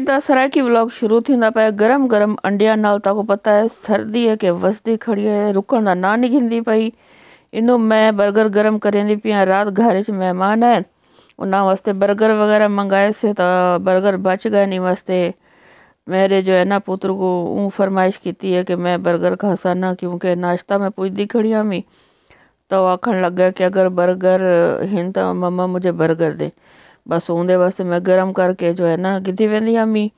दस रहा है कि ब्लॉग शुरू थींदा पाए गरम गरम अंडिया नाल ताको पता है सर्दी है कि वसदी खड़ी है रुकन दा ना निकिंदी पई इनो मैं बर्गर गरम दी पिया रात घर च मेहमान है उन्होंने वास्ते बर्गर वगैरह मंगाए से तो बर्गर बच गए नहीं वास्ते मेरे जो है ना पुत्र को ऊँ फरमाइश की है कि मैं बर्गर खासा ना क्योंकि नाश्ता मैं पूजती दी खड़ी हमी तो आखन लग गया कि अगर बर्गर हिंद मम्मा मुझे बर्गर दे बस ओंदे वास्ते मैं गर्म करके जो है ना गिधी वेंदी हमी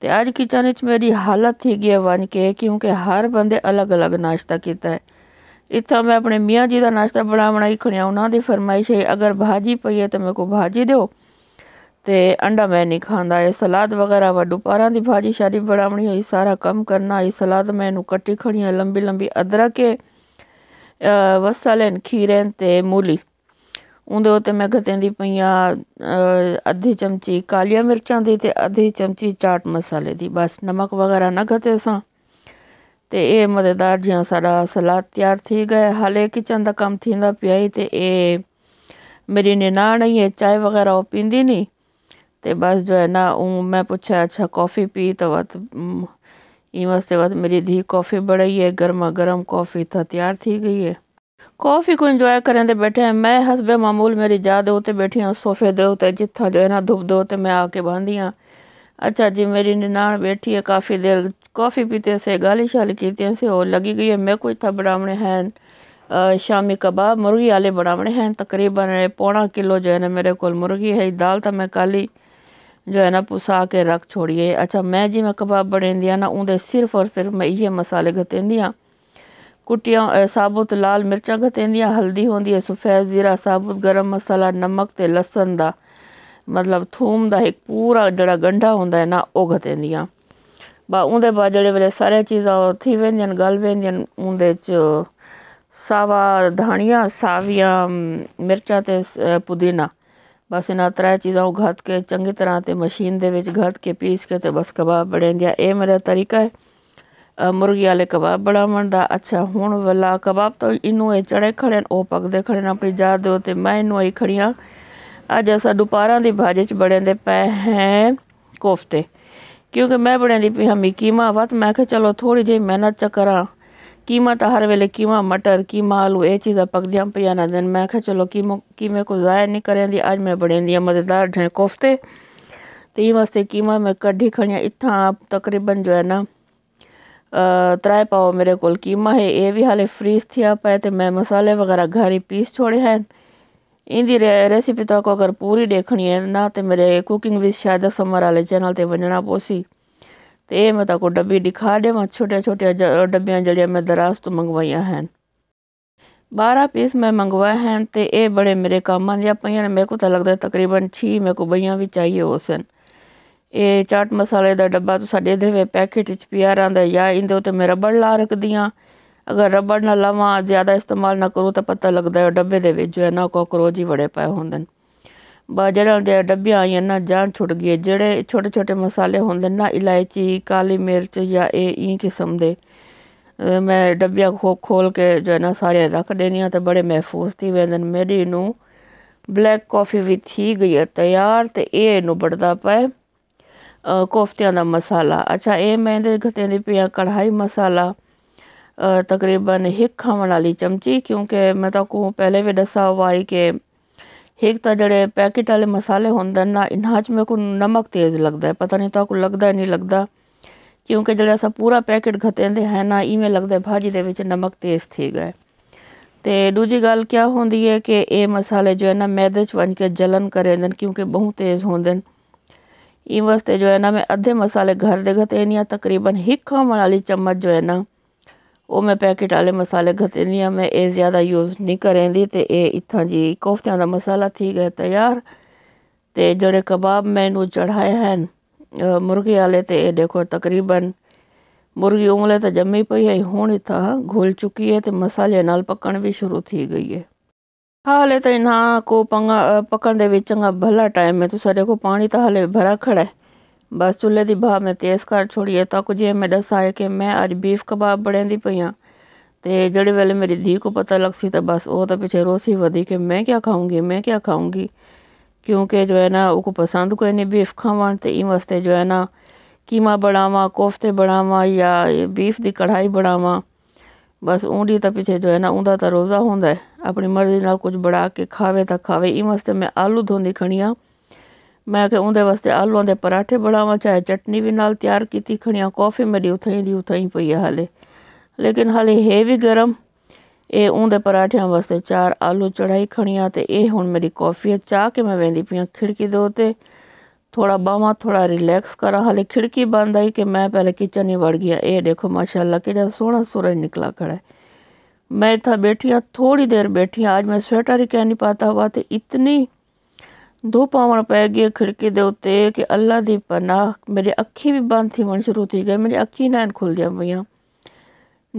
ते अज किचन मेरी हालत थी गई है वन के क्योंकि हर बंदे अलग अलग नाश्ता किया है इतना मैं अपने मियाँ जी का नाश्ता बना ही खड़िया उन्होंने फरमाइश है अगर भाजी पई है तो मेरे को भाजी दो तो अंडा मैं नहीं खाँदा है सलाद वगैरह व दोपहर की भाजी शारी बनानी हुई सारा कम करना आई सलाद मैं कट्टी खड़ी लंबी लंबी अदरक है वसल खीरें मूली उनके उत्ते मैं गते की पइया अद्धी चमची कालिया मिर्चा की तो अद्धी चमची चाट मसाले की बस नमक वगैरह न गते सा तो ये मज़ेदार जहाँ साड़ा सलाद तैयार थी गए हाले किचन का कम थी पिया ही तो ये मेरी निना नहीं है चाय वगैरह वो पीती नहीं तो बस जो है ना ऊ मैं पूछा अच्छा कॉफ़ी पी तो वत इन वास्ते वत मेरी धी कॉफ़ी बड़ी है गर्मा गर्म कॉफ़ी तो तैयार थी गई है कॉफ़ी को इंजॉय करें ਦੇ बैठे हैं मैं ਹਸਬੇ मामूल मेरी ਜਾ ਦੇ ਉੱਤੇ ਬੈਠੀ ਆ ਸੋਫੇ ਦੇ ਉੱਤੇ ਜਿੱਥਾਂ ਜੋ ਹੈ ਨਾ ਧੁੱਪ ਦੋ ਤੇ ਮੈਂ ਆ अच्छा जी मेरी ननान बैठी है काफ़ी देर कॉफ़ी पीते से गाली शाली की से और लगी गई है मैं कुछ था बनावने हैं शामी कबाब मुर्गी आले बनावने हैं तकरीबन पौना किलो जो है ना मेरे को मुर्गी है दाल तो मैं काली जो है ना पुसा के रख छोड़िए अच्छा मैं जी मैं कबाब बने ना उन्हें सिर्फ और सिर्फ मैं ये मसाले गतेंदी हाँ कुटिया साबुत लाल मिर्चां घतेंदियूं हल्दी होंगी है सफ़ेद ज़ीरा साबुत गरम मसाला नमक तो लसन का मतलब थूम का एक पूरा जरा गंढा हों ना ओह् घतेंदियां बा बाद जेह्ड़े वे सारे चीज़ा थी वन गल वेंदियां न च सावा धाणियां सावियां मिर्चा तो पुदीना बस इन्ह त्रै चीजा घत के चंगी तरह तो मशीन के घत के पीस के तो बस कबाब बने ये मेरा तरीका है ਮੁਰਗੀ ਵਾਲੇ ਕਬਾਬ ਬਣਾਉਣ ਦਾ ਅੱਛਾ ਹੁਣ ਵਲਾ ਕਬਾਬ ਤੋਂ ਇਹਨੂੰ ਇਹ ਚੜੇ ਖੜੇ ਉਹ ਪੱਕਦੇ ਖੜੇ ਨੇ ਆਪਣੀ ਜਾਤ ਦੇ ਉੱਤੇ ਮੈਂ ਇਹਨੂੰ ਆਈ ਖੜੀਆਂ ਅੱਜ ਅਸਾਂ ਦੁਪਹਿਰਾਂ ਦੀ ਭਾਜੇ ਚ ਬੜੇ ਦੇ ਪਏ ਹੈ ਕੋਫਤੇ ਕਿਉਂਕਿ ਮੈਂ ਬੜੇ ਦੀ ਪਈ ਹਮੀ ਕੀਮਾ ਵਤ ਮੈਂ ਕਿਹਾ ਚਲੋ ਥੋੜੀ ਜਿਹੀ ਮਿਹਨਤ ਚ ਕਰਾਂ ਕੀਮਾ ਤਾਂ ਹਰ ਵੇਲੇ ਕੀਮਾ ਮਟਰ ਕੀਮਾ ਆਲੂ ਇਹ ਚੀਜ਼ਾਂ ਪੱਕਦੀਆਂ ਪਈਆਂ ਨਾ ਦਿਨ ਮੈਂ ਕਿਹਾ ਚਲੋ ਕੀਮੋ ਕੀਮੇ ਕੋ ਜ਼ਾਇਰ ਨਹੀਂ ਕਰਨ ਦੀ ਅੱਜ ਮੈਂ ਬੜੇ ਦੀ ਮਜ਼ੇਦਾਰ ਕੋਫਤੇ ਤੇ ਇਹ ਵਾਸਤੇ ਕੀਮਾ ਮੈਂ ਕੱਢੀ ਖੜੀਆਂ ਇੱਥਾਂ ਤਕਰੀਬਨ ਜੋ ਹੈ ਨਾ त्राए पाव मेरे को कीमा है ये भी हाले फ्रीज थिया पाए तो मैं मसाले वगैरह घर ही पीस छोड़े हैं इंदी रे रेसिपी तक तो अगर पूरी देखनी है ना तो मेरे कुकिंग भी शायद समर आए चैनल पर वजना पोसी तो ये मैं तक डब्बी दिखा देव छोटिया छोटे डब्बिया जड़िया मैं दराज तो मंगवाइया हैं बारह पीस मैं मंगवाए हैं तो ये बड़े मेरे काम दिया पे मेरे को तो लगता है तकरीबन छी मेरे को बइया भी चाहिए उस ਇਹ ਚਾਟ ਮਸਾਲੇ ਦਾ ਡੱਬਾ ਤੁਸੀਂ ਦੇਦੇ ਹੋਏ ਪੈਕੇਟ ਵਿੱਚ ਪਿਆ ਰਹਿੰਦਾ ਜਾਂ ਇਹਦੇ ਉਤੇ ਮੈਂ ਰਬੜ ਲਾ ਰੱਖਦੀਆਂ ਅਗਰ ਰਬੜ ਨਾ ਲਾਵਾਂ ਜ਼ਿਆਦਾ ਇਸਤੇਮਾਲ ਨਾ ਕਰੋ ਤਾਂ ਪਤਾ ਲੱਗਦਾ ਹੈ ਡੱਬੇ ਦੇ ਵਿੱਚ ਜੋ ਹੈ ਨਾ ਕੋਕਰੋਚ ਹੀ ਵੜੇ ਪਏ ਹੁੰਦੇ ਨੇ ਬਾ ਜਿਹੜਾ ਦੇ ਡੱਬੇ ਆਈਆਂ ਨਾ ਜਾਨ ਛੁੱਟ ਗਈ ਜਿਹੜੇ ਛੋਟੇ ਛੋਟੇ ਮਸਾਲੇ ਹੁੰਦੇ ਨਾ ਇਲਾਇਚੀ ਕਾਲੀ ਮਿਰਚ ਜਾਂ ਇਹ ਇਹ ਕਿਸਮ ਦੇ ਮੈਂ ਡੱਬਿਆਂ ਖੋ ਖੋਲ ਕੇ ਜੋ ਹੈ ਨਾ ਸਾਰੇ ਰੱਖ ਦੇਣੀਆਂ ਤੇ ਬੜੇ ਮਹਿਫੂਜ਼ ਥੀ ਵੈਂਦਨ ਮੇਰੀ ਨੂੰ ਬਲੈਕ ਕਾਫੀ ਵੀ ਥੀ ਗਈ ਹੈ ਤਿਆਰ ਤੇ ਇਹ ਨੂੰ ਬੜਦਾ ਪਏ कोफ्तिया का मसाला अच्छा ये मैं गते ਘਤੇ कढ़ाई मसाला ਕੜਾਈ ਮਸਾਲਾ तक़रीबन एक खावन वाली चमची क्योंकि मैं को पहले भी दसा हुआ है कि एक तो जड़े पैकेट वाले मसाले होंगे ना इन्हें मेरे को नमक तेज़ लगता है पता नहीं तो लगता नहीं लगता क्योंकि जो अस पूरा पैकेट खतेंदे हैं ना इवें लगता भाजी के बच्चे नमक तेज़ थी गए तो दूजी गल क्या होंगी है कि ये मसाले जो है ना मैदे च के जलन करें क्योंकि बहुत तेज़ होंगे ಈ ವಸ್ತೆ जो है ना मैं अधे मसाले घर दे घतेनी तकरीबन हिखा वाली चम्मच जो है ना ਉਹ ਮੈਂ ਪੈਕਟ ਵਾਲੇ ਮਸਾਲੇ ਘਤੇਨੀ ਆ ਮੈਂ ਇਹ ਜ਼ਿਆਦਾ ਯੂਜ਼ ਨਹੀਂ ਕਰੇਂਦੀ ਤੇ ਇਹ ਇਥਾਂ ਜੀ ਕੋਫਤਿਆਂ ਦਾ ਮਸਾਲਾ ਥੀ ਗਿਆ ਤਿਆਰ ਤੇ ਜਿਹੜੇ ਕਬਾਬ ਮੈਨੂੰ ਚੜਾਏ ਹਨ ਮੁਰਗੀ ਵਾਲੇ ਤੇ ਇਹ ਦੇਖੋ ਤਕਰੀਬਨ ਮੁਰਗੀ ਉਮਲੇ ਤਾਂ ਜੰਮੀ ਪਈ ਹੈ ਹੁਣ ਇਥਾਂ ਘੁਲ ਚੁੱਕੀ ਹੈ ਤੇ ਮਸਾਲੇ ਨਾਲ ਪੱਕਣ ਵੀ ਸ਼ੁਰੂ ਥੀ ਗਈ ਹੈ हाँ तो इन्हा को पंगा पकड़ दे चंगा भला टाइम है तो सरे को पानी तो हाले भरा खड़ा है बस चूल्हे की भाव में तेज़ कर छोड़िए तो कुछ मैं दस आए कि मैं अज बीफ कबाब बनेंदी पई हाँ तो जड़े वेले मेरी धी को पता लग सी तो बस वह तो पीछे रोसी वधी कि मैं क्या खाऊंगी मैं क्या खाऊंगी क्योंकि जो है ना वो पसंद कोई नहीं बीफ खावन तो इन वास्ते जो है ना कीमा बनावा कोफ्ते बनावा या बीफ की कढ़ाई बनावा बस ऊँडी तो पिछले जो है ना उनका तो रोज़ा होंगे अपनी मर्जी नाल कुछ बढ़ा के खावे तो खावे इन वास्ते मैं आलू धोंदी खड़ी हाँ मैं क्या उन्हें वास्ते आलू के पराठे बनाव चाहे चटनी भी नाल तैयार की खड़ी हाँ कॉफ़ी मेरी उथई दी उथई पई है हाले लेकिन हाले ये भी गर्म ये उन्हें पराठिया वास्ते चार आलू चढ़ाई खड़ी हाँ तो यह हूँ मेरी कॉफ़ी है चाह के मैं वेंदी पी खिड़की दो थोड़ा बहवा थोड़ा रिलैक्स करा हाले खिड़की बंद आई कि मैं पहले किचन ही बढ़ गई ये देखो माशाला कि सोहना सूरज निकला खड़ा है मैं था बैठिया थोड़ी देर बैठिया आज मैं स्वेटर ही कह नहीं पाता हुआ थे इतनी धूप आवन पै गई खिड़की दे उत्ते कि अल्लाह दी पनाह मेरी अखी भी बंद थी मन शुरू थी गई मेरी अखी नैन खुल दिया पइया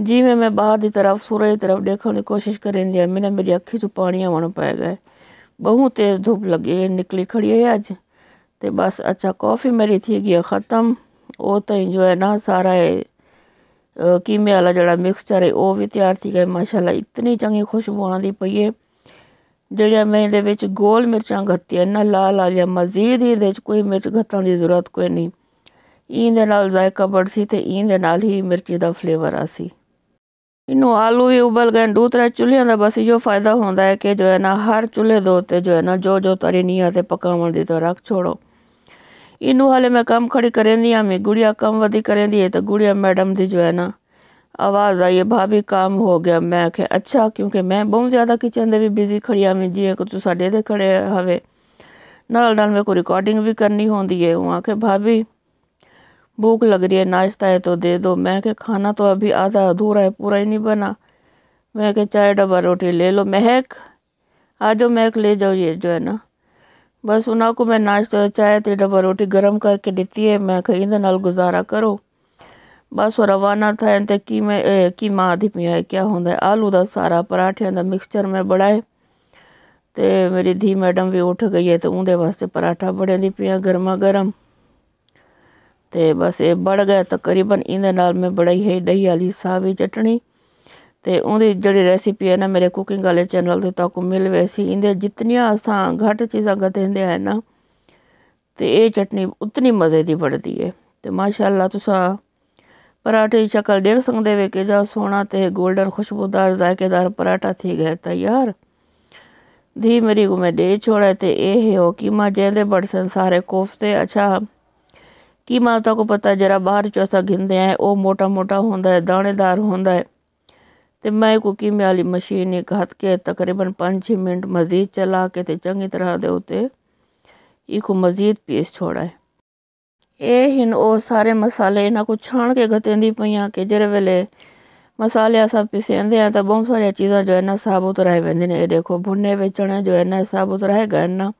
जिवें मैं बाहर की तरफ सूरज की तरफ देखने की कोशिश करें दिया मैंने मेरी अखी चू पानी आवन पै गए बहुत तेज़ धूप लगी निकली खड़ी है अज तो बस अच्छा कॉफ़ी मेरी थी गई ख़त्म वो तो जो है ना सारा है कीमे वाला जरा मिक्सचर है वह भी तैयार थी गए माशाला इतनी चंकी खुशबू आती पई है जड़िया मैं ये गोल मिर्चा गत्ती इन्ना लाल ला लिया मजीद ही कोई मिर्च गत्तन की जरूरत कोई नहीं ईद जायका बढ़ सी तो ईद ही मिर्ची का फ्लेवर आ सी इन आलू भी उबल गए दो तरह चूल्हे का बस इो फायदा होंगे कि जो है ना हर चूल्हे दो जो है ना जो जो तरी नीह पकावन की तो रख छोड़ो इनू हाले मैं कम खड़ी दी हमें गुड़िया कम वधी दी है तो गुड़िया मैडम दी जो है ना आवाज़ आई है भाभी काम हो गया मैं आखे अच्छा क्योंकि मैं बहुत ज़्यादा किचन दे भी बिजी खड़ी आमी जी कुछ साढ़े दे खड़े हवे नाल नाल मेरे को रिकॉर्डिंग भी करनी होती है वहाँ के भाभी भूख लग रही है नाश्ता है तो दे दो मैं के खाना तो अभी आधा अधूरा है पूरा ही नहीं बना मैं के चाय डबा रोटी ले लो महक आ जाओ महक ले जाओ ये जो है ना बस उन्हों को मैं नाश्ता चाय तो डबा रोटी गर्म करके दी है मैं इन नाल गुजारा करो बस वो रवाना था इन की मैं कि माँ दी पी है क्या होंगे आलू का सारा पराठिया का मिक्सचर मैं बड़ा तो मेरी धी मैडम भी उठ गई है तो उन्हें वास्ते पराठा बड़े दी पी गर्मा गर्म तो बस ये बढ़ गया तकरीबन इन मैं बड़ा ही दही वाली सावी चटनी तो उं'दी जेह्ड़ी रैसिपी ऐ ना मेरे कुकिंग आह्ले चैनल ते तक मिल वैसी इं'दे जितनिया असां घट चीज़ा कदें हैन ना तो ये चटनी उतनी मज़े की बढ़ती है तो माशाला तुसां पराठे दी शक्ल देख सकते वे केह्ड़ा सोना तो गोल्डन खुशबूदार जायकेदार पराठा थी गया तैयार धी मेरी को मैं दे छोड़े ते ये है हो कीमा जेंदे बढ़ सन सारे कोफते अच्छा कीमा तक तो को पता जरा बाहर चो असां घिनदे आं ओह् मोटा मोटा होंदा ऐ दानेदार होंदा ऐ तो मैं कुकिंग वाली मशीन एक हथ के तकरीबन पाँच छः मिनट मजीद चला के चंकी तरह के उत्ते एक मजीद पीस छोड़ा है ये हिन वो सारे मसाले इन्हों को छाण के गतें पे जेरे वेले मसाले सब हैं तो बहुत सारिया चीज़ा जो है ना साबुत रह देखो भुने बेचने जो है ना साबुत रहेगा इन्ना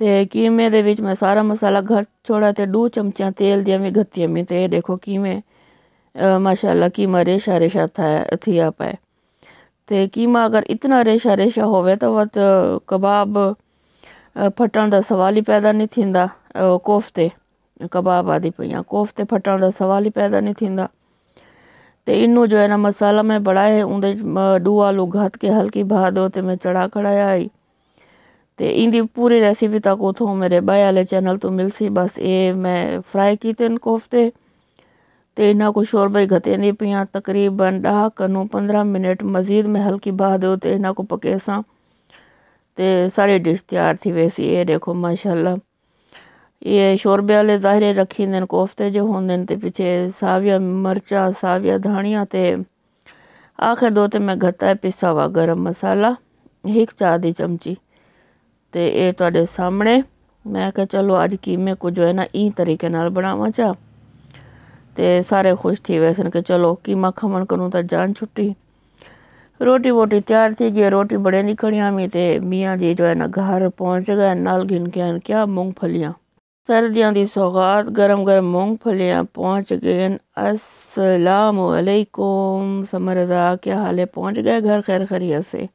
तो कीमे दे मैं सारा मसाला घट छोड़ा तो डू चमचियाँ तेल दियाँ भी गत्तियाँ भी तो ये देखो किमें की कीमा रेशा रेशा था थी आप है कीमा अगर इतना रेशा रेशा हो तो वत कबाब फटन का सवाल ही पैदा नहीं थी कोफ्ते कबाब आदि पइया फटन का सवाल ही पैदा नहीं थी तो इनू जो है ना मसाला बड़ा है उन्हें डू आलू घत के हल्की भा दो तो मैं चढ़ा खड़ाया आई तो इंदी पूरी रेसिपी तक उतों मेरे बाय आले चैनल तो मिलसी बस ये मैं फ्राई किते कोफ्ते तो को शोर भाई गतेनी पियाँ तकरीबन ॾह कनूं पंद्रह मिनट मज़ीद में हल्की बहा दो तो इन्हों को पकेसा तो सारी डिश तैयार थी सी ये देखो माशाला ये शोरबे वाले ज़ाहरे रखी दिन कोफते कोफ़्ते जो होंगे तो पिछे साविया मिर्चा साविया धानिया तो आख़िर दो तो मैं है पिसा हुआ गर्म मसाला एक चाह की चमची तो ये सामने मैं क्या चलो अज कि मैं कुछ है ना ई तरीके नाल चाह ते सारे खुश थी सन कि चलो कीमा खमन करूँ तो जान छुट्टी रोटी वोटी तैयार थी गई रोटी बड़े दी खड़िया हमी तो मियाँ जी जो है ना घर पहुँच गए नाल गिन के क्या मूँगफलियाँ सर्दियों की सौगात गर्म गर्म मूँगफलियाँ पहुँच गए असलकुम समरदा क्या हाल है पहुँच गए घर खैर खरी से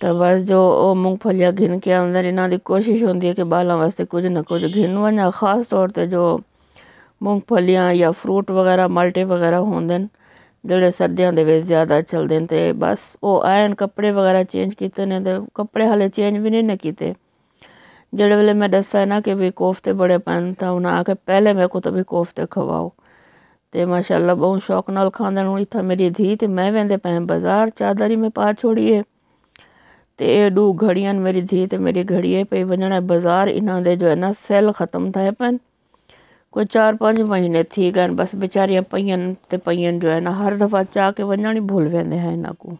तो बस जो वो मूँगफलियाँ घिन के आंदर इन्हों की कोशिश होंगी कि बालों वास्ते कुछ ना कुछ घिन वजा खास तौर पर जो मूंगफलियाँ या फ्रूट वगैरह माल्टे वगैरह होंगे जोड़े सर्दियों के ज़्यादा चलते हैं तो बस वो आएन कपड़े वगैरह चेंज किए ने तो कपड़े हाले चेंज भी नहीं किए जड़े वेले मैं दसा ना कि भी कोफते बड़े पैन तो उन्हें आके पहले मेरे को तो भी कोफते खवाओ तो माशाला बहुत शौक न खाते हूँ इतना मेरी धी तो मैं वेंदे पे बाजार चादर ही मैं पा छोड़ी है तो डू घड़ियाँ मेरी धी तो मेरी घड़ी है पे वजना बाजार इन्होंने जो है ना सैल खत्म थे पैन कोई चार पाँच महीने थी गया बस बेचारियाँ वेचारियूं तो ते जो है ना हर दफ़ा चाह के वन ही भूल भुल हैं आहिनि को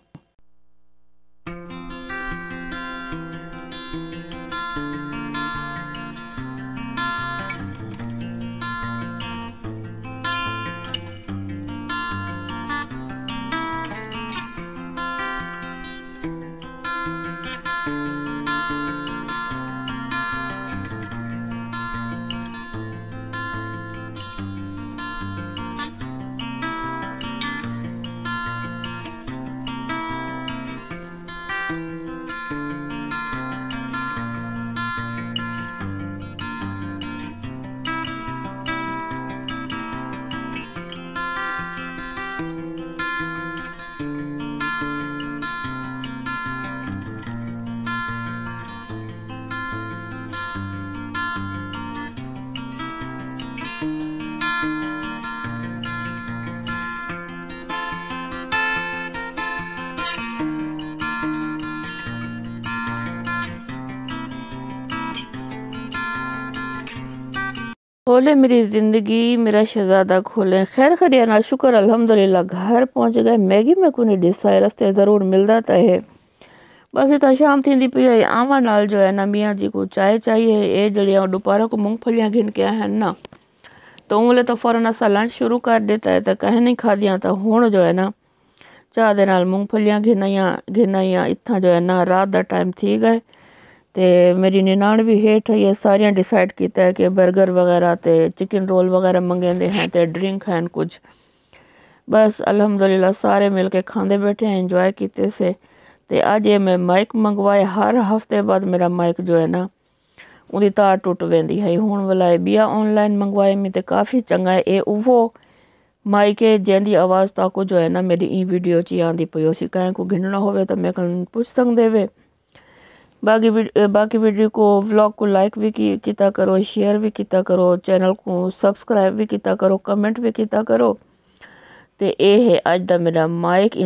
खोले मेरी ज़िंदगी मेरा शहजादा खोले खैर खरिया ना शुक्र अलहमदुल्ला घर पहुंच गए मैगी में कोन ॾिसा है रस्ते जरूर मिलता तो है बस इतना शाम थी पी आवा नाल जो है ना मियाँ जी को चाय चाहिए ये जड़ी और दोपहर को मूंगफलियाँ घिन के हैं ना तो उंगले तो फ़ौरन असा लंच शुरू कर देता है तो कहीं नहीं खादियाँ तो हूँ जो है ना चाह दे नाल मूंगफलियाँ घिनाइया घिनाइया इतना जो है ना रात का टाइम थी गए तो मेरी ननान भी हेठ होइयै सारिया डिसाइड किया ऐ कि बर्गर वगैरह तो चिकन रोल वगैरह मंगे हैं तो ड्रिंक हैं कुछ बस अलहमदुल्ला सारे मिल के खांदे बैठे हैं इंजॉय किए से ते अज्ज एह् में माइक मंगवाए हर हफ्ते बाद मेरा माइक जो है ना ओह्दी तार टुट वेंदी ही हून भला एह् बिया ऑनलाइन मंगवाए मैं तो काफी चंगा है ये उ'ऐ माइक है जंहिंदी आवाज़ तक जो है ना मेरी ई वीडियो च आती पई उसी कंहिं को घिनणो हो त मेरे कन पुच्छी वे बाकी बाकी वीडियो को व्लॉग को लाइक भी किता करो शेयर भी किता करो चैनल को सब्सक्राइब भी किता करो कमेंट भी किता करो तो यह है अज का मेरा माइक